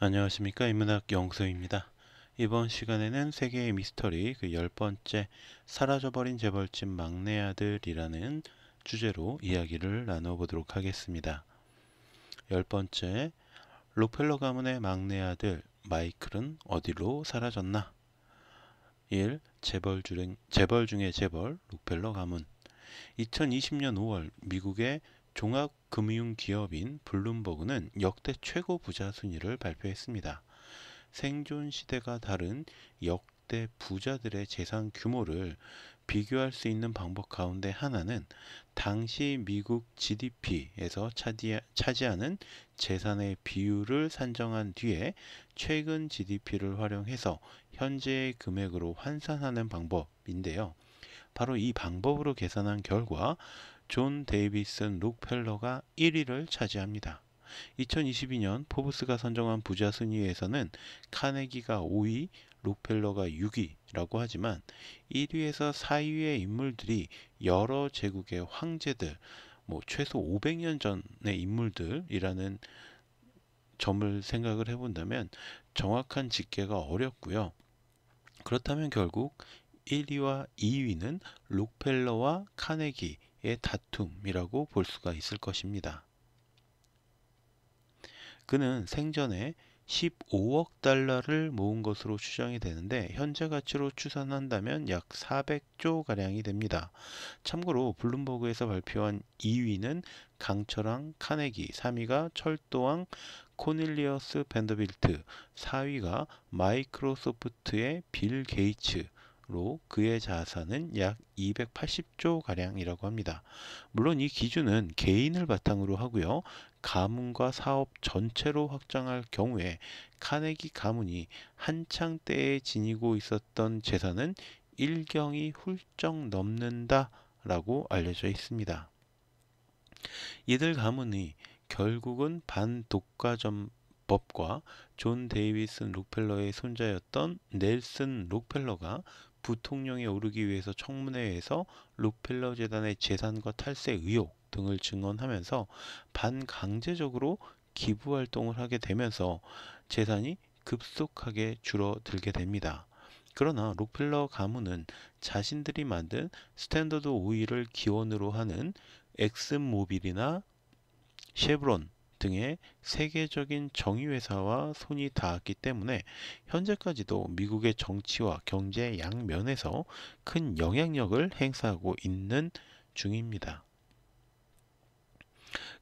안녕하십니까 인문학 영수입니다. 이번 시간에는 세계의 미스터리 그 열번째 사라져버린 재벌집 막내 아들이라는 주제로 이야기를 나눠보도록 하겠습니다. 열번째 록펠러 가문의 막내 아들 마이클은 어디로 사라졌나? 1. 재벌, 중, 재벌 중의 재벌 록펠러 가문 2020년 5월 미국의 종합금융기업인 블룸버그는 역대 최고 부자 순위를 발표했습니다. 생존 시대가 다른 역대 부자들의 재산 규모를 비교할 수 있는 방법 가운데 하나는 당시 미국 GDP에서 차지하는 재산의 비율을 산정한 뒤에 최근 GDP를 활용해서 현재의 금액으로 환산하는 방법인데요. 바로 이 방법으로 계산한 결과 존 데이비슨 록펠러가 1위를 차지합니다. 2022년 포브스가 선정한 부자 순위에서는 카네기가 5위, 록펠러가 6위라고 하지만 1위에서 4위의 인물들이 여러 제국의 황제들, 뭐 최소 500년 전의 인물들이라는 점을 생각을 해본다면 정확한 집계가 어렵고요. 그렇다면 결국 1위와 2위는 록펠러와 카네기의 다툼이라고 볼 수가 있을 것입니다. 그는 생전에 15억 달러를 모은 것으로 추정이 되는데 현재 가치로 추산한다면 약 400조 가량이 됩니다. 참고로 블룸버그에서 발표한 2위는 강철왕 카네기, 3위가 철도왕 코닐리어스 벤더빌트, 4위가 마이크로소프트의 빌 게이츠, 로 그의 자산은 약 280조 가량이라고 합니다. 물론 이 기준은 개인을 바탕으로 하고요. 가문과 사업 전체로 확장할 경우에 카네기 가문이 한창 때에 지니고 있었던 재산은 일경이 훌쩍 넘는다라고 알려져 있습니다. 이들 가문이 결국은 반독과점 법과 존 데이비슨 록펠러의 손자였던 넬슨 록펠러가 부통령에 오르기 위해서 청문회에서 록펠러 재단의 재산과 탈세 의혹 등을 증언하면서 반강제적으로 기부 활동을 하게 되면서 재산이 급속하게 줄어들게 됩니다. 그러나 록펠러 가문은 자신들이 만든 스탠더드 오일을 기원으로 하는 엑슨모빌이나 쉐브론 등의 세계적인 정의회사와 손이 닿았기 때문에 현재까지도 미국의 정치와 경제 양면에서 큰 영향력을 행사하고 있는 중입니다.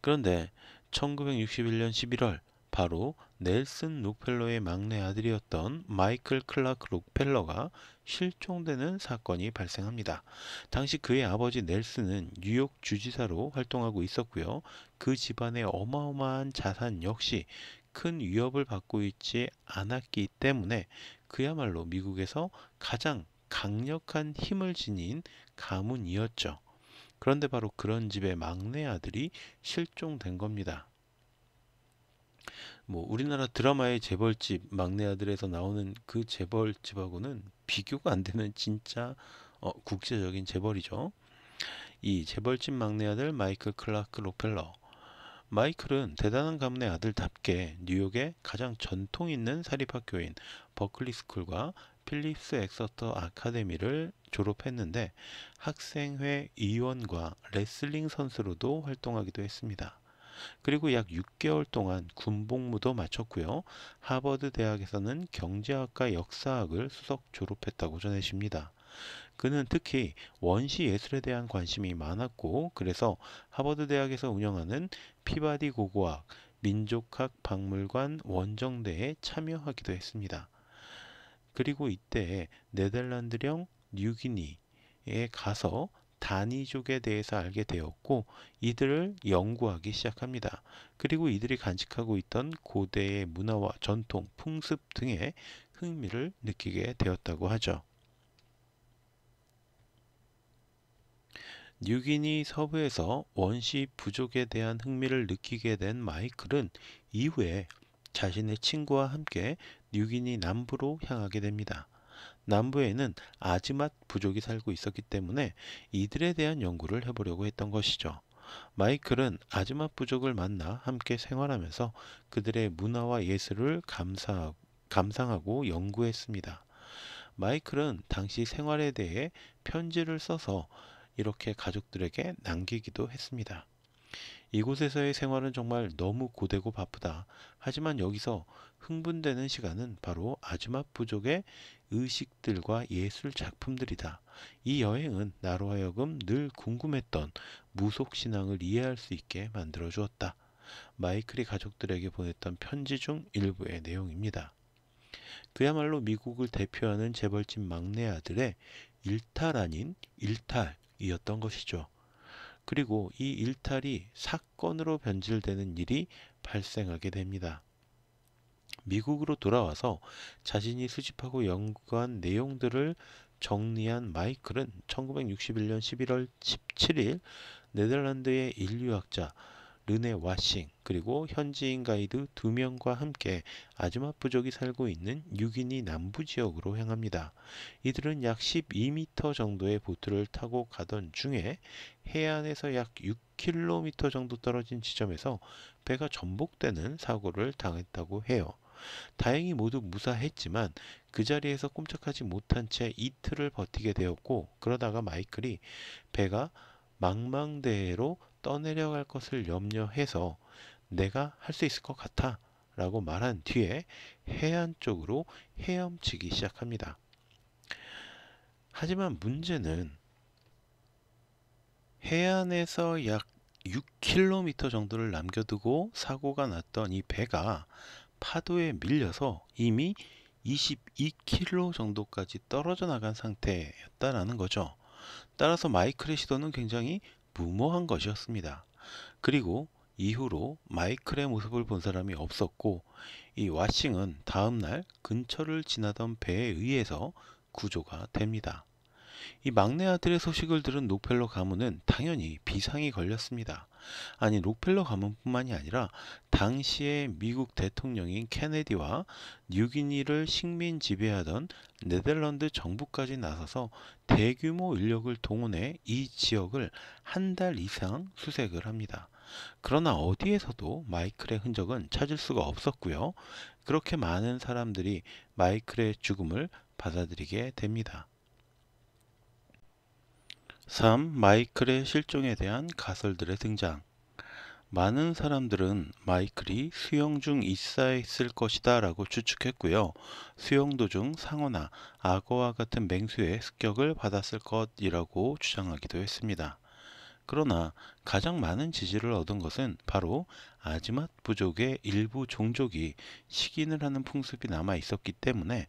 그런데 1961년 11월 바로 넬슨 록펠러의 막내 아들이었던 마이클 클라크 록펠러가 실종되는 사건이 발생합니다. 당시 그의 아버지 넬슨은 뉴욕 주지사로 활동하고 있었고요. 그 집안의 어마어마한 자산 역시 큰 위협을 받고 있지 않았기 때문에 그야말로 미국에서 가장 강력한 힘을 지닌 가문이었죠. 그런데 바로 그런 집의 막내 아들이 실종된 겁니다. 뭐 우리나라 드라마의 재벌집 막내 아들에서 나오는 그 재벌집하고는 비교가 안 되는 진짜 어, 국제적인 재벌이죠. 이 재벌집 막내 아들 마이클 클라크 로펠러. 마이클은 대단한 감내 아들답게 뉴욕의 가장 전통 있는 사립학교인 버클리 스쿨과 필립스 엑서터 아카데미를 졸업했는데 학생회 의원과 레슬링 선수로도 활동하기도 했습니다. 그리고 약 6개월 동안 군복무도 마쳤고요. 하버드 대학에서는 경제학과 역사학을 수석 졸업했다고 전해집니다. 그는 특히 원시 예술에 대한 관심이 많았고 그래서 하버드 대학에서 운영하는 피바디 고고학, 민족학 박물관 원정대에 참여하기도 했습니다. 그리고 이때 네덜란드령 뉴기니에 가서 단이족에 대해서 알게 되었고 이들을 연구하기 시작합니다. 그리고 이들이 간직하고 있던 고대의 문화와 전통, 풍습 등의 흥미를 느끼게 되었다고 하죠. 뉴기니 서부에서 원시 부족에 대한 흥미를 느끼게 된 마이클은 이후에 자신의 친구와 함께 뉴기니 남부로 향하게 됩니다. 남부에는 아지맛 부족이 살고 있었기 때문에 이들에 대한 연구를 해보려고 했던 것이죠. 마이클은 아즈맛 부족을 만나 함께 생활하면서 그들의 문화와 예술을 감사, 감상하고 연구했습니다. 마이클은 당시 생활에 대해 편지를 써서 이렇게 가족들에게 남기기도 했습니다. 이곳에서의 생활은 정말 너무 고되고 바쁘다. 하지만 여기서 흥분되는 시간은 바로 아주맛 부족의 의식들과 예술 작품들이다. 이 여행은 나로 하여금 늘 궁금했던 무속신앙을 이해할 수 있게 만들어 주었다. 마이클이 가족들에게 보냈던 편지 중 일부의 내용입니다. 그야말로 미국을 대표하는 재벌집 막내 아들의 일탈 아닌 일탈이었던 것이죠. 그리고 이 일탈이 사건으로 변질되는 일이 발생하게 됩니다. 미국으로 돌아와서 자신이 수집하고 연구한 내용들을 정리한 마이클은 1961년 11월 17일 네덜란드의 인류학자 르네 와싱 그리고 현지인 가이드 두 명과 함께 아즈마 부족이 살고 있는 6인이 남부 지역으로 향합니다. 이들은 약 12m 정도의 보트를 타고 가던 중에 해안에서 약 6km 정도 떨어진 지점에서 배가 전복되는 사고를 당했다고 해요. 다행히 모두 무사했지만 그 자리에서 꼼짝하지 못한 채 이틀을 버티게 되었고 그러다가 마이클이 배가 망망대해로 떠내려갈 것을 염려해서 내가 할 수 있을 것 같아 라고 말한 뒤에 해안 쪽으로 헤엄치기 시작합니다. 하지만 문제는 해안에서 약 6km 정도를 남겨두고 사고가 났던 이 배가 파도에 밀려서 이미 22km 정도까지 떨어져 나간 상태였다라는 거죠. 따라서 마이클의 시도는 굉장히 무모한 것이었습니다. 그리고 이후로 마이클의 모습을 본 사람이 없었고 이 와싱은 다음날 근처를 지나던 배에 의해서 구조가 됩니다. 이 막내 아들의 소식을 들은 록펠러 가문은 당연히 비상이 걸렸습니다. 아니 록펠러 가문뿐만이 아니라 당시의 미국 대통령인 케네디와 뉴기니를 식민 지배하던 네덜란드 정부까지 나서서 대규모 인력을 동원해 이 지역을 한 달 이상 수색을 합니다. 그러나 어디에서도 마이클의 흔적은 찾을 수가 없었고요. 그렇게 많은 사람들이 마이클의 죽음을 받아들이게 됩니다. 3. 마이클의 실종에 대한 가설들의 등장 많은 사람들은 마이클이 수영 중 익사했을 것이다 라고 추측했고요. 수영 도중 상어나 악어와 같은 맹수의 습격을 받았을 것이라고 주장하기도 했습니다. 그러나 가장 많은 지지를 얻은 것은 바로 아지맛 부족의 일부 종족이 식인을 하는 풍습이 남아 있었기 때문에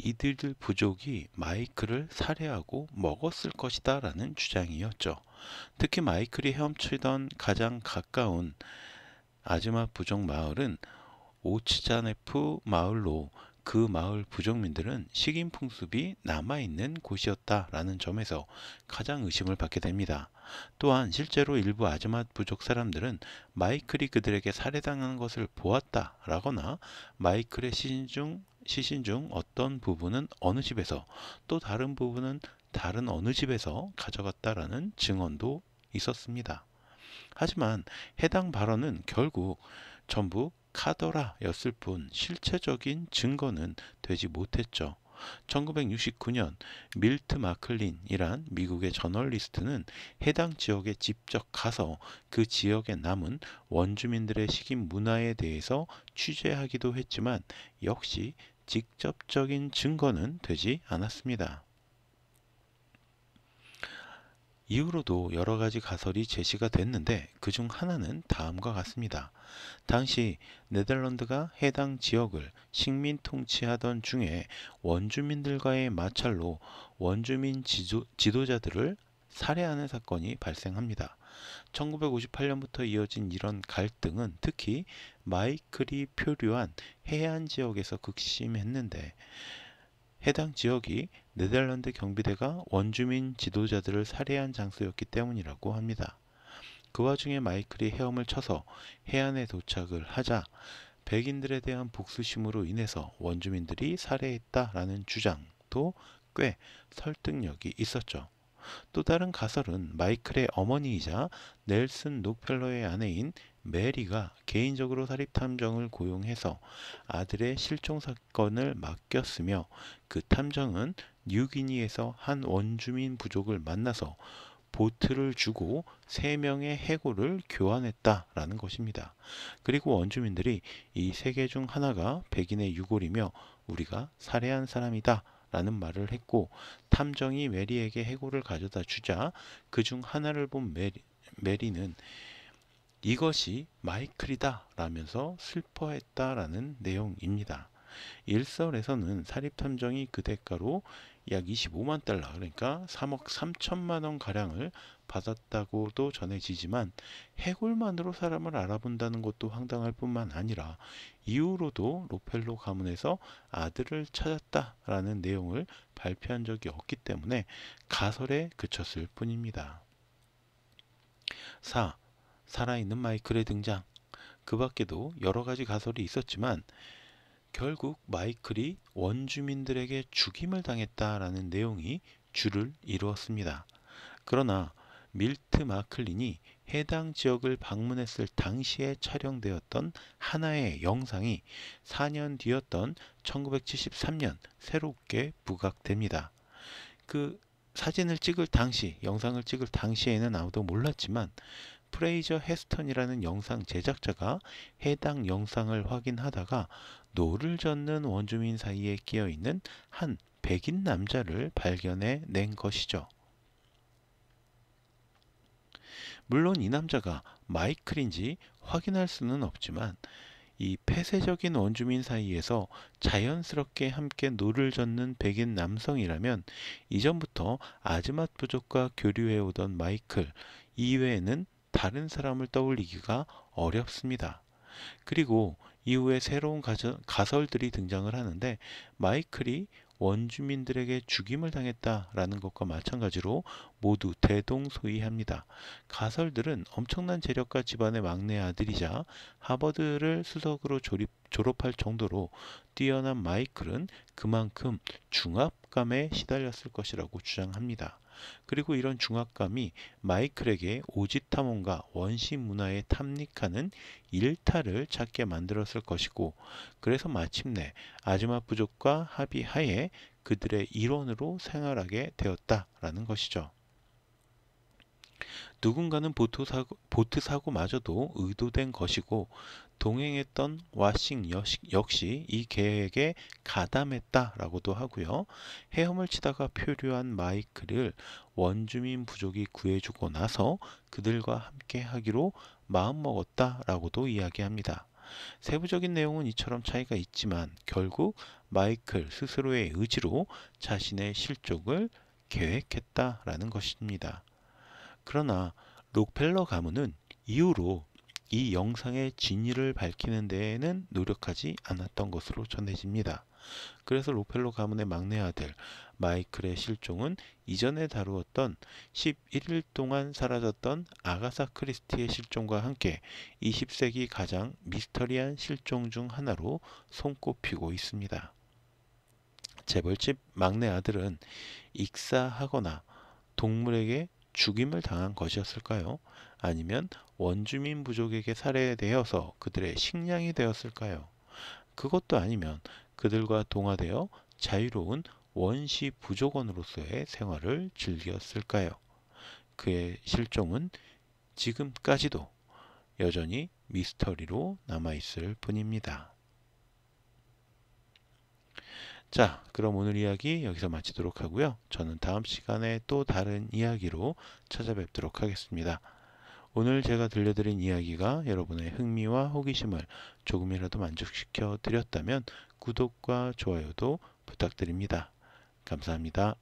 이들 부족이 마이클을 살해하고 먹었을 것이다 라는 주장이었죠. 특히 마이클이 헤엄치던 가장 가까운 아즈마 부족 마을은 오치자네프 마을로 그 마을 부족민들은 식인 풍습이 남아있는 곳이었다라는 점에서 가장 의심을 받게 됩니다. 또한 실제로 일부 아즈마 부족 사람들은 마이클이 그들에게 살해당하는 것을 보았다라거나 마이클의 시신 중 시신 중 어떤 부분은 어느 집에서 또 다른 부분은 다른 어느 집에서 가져갔다라는 증언도 있었습니다. 하지만 해당 발언은 결국 전부 카더라 였을 뿐 실체적인 증거는 되지 못했죠. 1969년 밀트 마클린이란 미국의 저널리스트는 해당 지역에 직접 가서 그 지역에 남은 원주민들의 식인 문화에 대해서 취재하기도 했지만 역시 직접적인 증거는 되지 않았습니다. 이후로도 여러 가지 가설이 제시가 됐는데 그 중 하나는 다음과 같습니다. 당시 네덜란드가 해당 지역을 식민 통치하던 중에 원주민들과의 마찰로 원주민 지도, 지도자들을 살해하는 사건이 발생합니다. 1958년부터 이어진 이런 갈등은 특히 마이클이 표류한 해안 지역에서 극심했는데 해당 지역이 네덜란드 경비대가 원주민 지도자들을 살해한 장소였기 때문이라고 합니다. 그 와중에 마이클이 헤엄을 쳐서 해안에 도착을 하자 백인들에 대한 복수심으로 인해서 원주민들이 살해했다라는 주장도 꽤 설득력이 있었죠. 또 다른 가설은 마이클의 어머니이자 넬슨 록펠러의 아내인 메리가 개인적으로 사립탐정을 고용해서 아들의 실종 사건을 맡겼으며 그 탐정은 뉴기니에서 한 원주민 부족을 만나서 보트를 주고 세명의 해골을 교환했다라는 것입니다. 그리고 원주민들이 이 세 개 중 하나가 백인의 유골이며 우리가 살해한 사람이다 라는 말을 했고 탐정이 메리에게 해골을 가져다 주자 그 중 하나를 본 메리, 메리는 이것이 마이클이다 라면서 슬퍼했다라는 내용입니다. 일설에서는 사립탐정이 그 대가로 약 25만 달러 그러니까 3억 3천만 원 가량을 받았다고도 전해지지만 해골만으로 사람을 알아본다는 것도 황당할 뿐만 아니라 이후로도 로펠로 가문에서 아들을 찾았다라는 내용을 발표한 적이 없기 때문에 가설에 그쳤을 뿐입니다. 4. 살아있는 마이클의 등장 그 밖에도 여러 가지 가설이 있었지만 결국 마이클이 원주민들에게 죽임을 당했다라는 내용이 주를 이루었습니다. 그러나 밀트 마클린이 해당 지역을 방문했을 당시에 촬영되었던 하나의 영상이 4년 뒤였던 1973년 새롭게 부각됩니다. 그 사진을 찍을 당시, 영상을 찍을 당시에는 아무도 몰랐지만 프레이저 헤스턴이라는 영상 제작자가 해당 영상을 확인하다가 노를 젓는 원주민 사이에 끼어 있는 한 백인 남자를 발견해 낸 것이죠. 물론 이 남자가 마이클인지 확인할 수는 없지만 이 폐쇄적인 원주민 사이에서 자연스럽게 함께 노를 젓는 백인 남성이라면 이전부터 아즈맛 부족과 교류해 오던 마이클 이외에는 다른 사람을 떠올리기가 어렵습니다. 그리고 이후에 새로운 가설들이 등장을 하는데 마이클이 원주민들에게 죽임을 당했다라는 것과 마찬가지로 모두 대동소이합니다. 가설들은 엄청난 재력과 집안의 막내 아들이자 하버드를 수석으로 졸입, 졸업할 정도로 뛰어난 마이클은 그만큼 중압감에 시달렸을 것이라고 주장합니다. 그리고 이런 중압감이 마이클에게 오지타몬과 원시 문화에 탐닉하는 일탈을 찾게 만들었을 것이고 그래서 마침내 아즈마 부족과 합의하에 그들의 일원으로 생활하게 되었다라는 것이죠. 누군가는 보트, 사고, 보트 사고마저도 의도된 것이고 동행했던 와싱 역시 이 계획에 가담했다라고도 하고요. 헤엄을 치다가 표류한 마이크를 원주민 부족이 구해주고 나서 그들과 함께 하기로 마음먹었다라고도 이야기합니다. 세부적인 내용은 이처럼 차이가 있지만 결국 마이클 스스로의 의지로 자신의 실족을 계획했다라는 것입니다. 그러나 록펠러 가문은 이후로 이 영상의 진위를 밝히는 데에는 노력하지 않았던 것으로 전해집니다. 그래서 록펠러 가문의 막내 아들 마이클의 실종은 이전에 다루었던 11일 동안 사라졌던 아가사 크리스티의 실종과 함께 20세기 가장 미스터리한 실종 중 하나로 손꼽히고 있습니다. 재벌집 막내 아들은 익사하거나 동물에게 죽임을 당한 것이었을까요? 아니면 원주민 부족에게 살해되어서 그들의 식량이 되었을까요? 그것도 아니면 그들과 동화되어 자유로운 원시 부족원으로서의 생활을 즐겼을까요? 그의 실종은 지금까지도 여전히 미스터리로 남아있을 뿐입니다. 자, 그럼 오늘 이야기 여기서 마치도록 하고요. 저는 다음 시간에 또 다른 이야기로 찾아뵙도록 하겠습니다. 오늘 제가 들려드린 이야기가 여러분의 흥미와 호기심을 조금이라도 만족시켜 드렸다면 구독과 좋아요도 부탁드립니다. 감사합니다.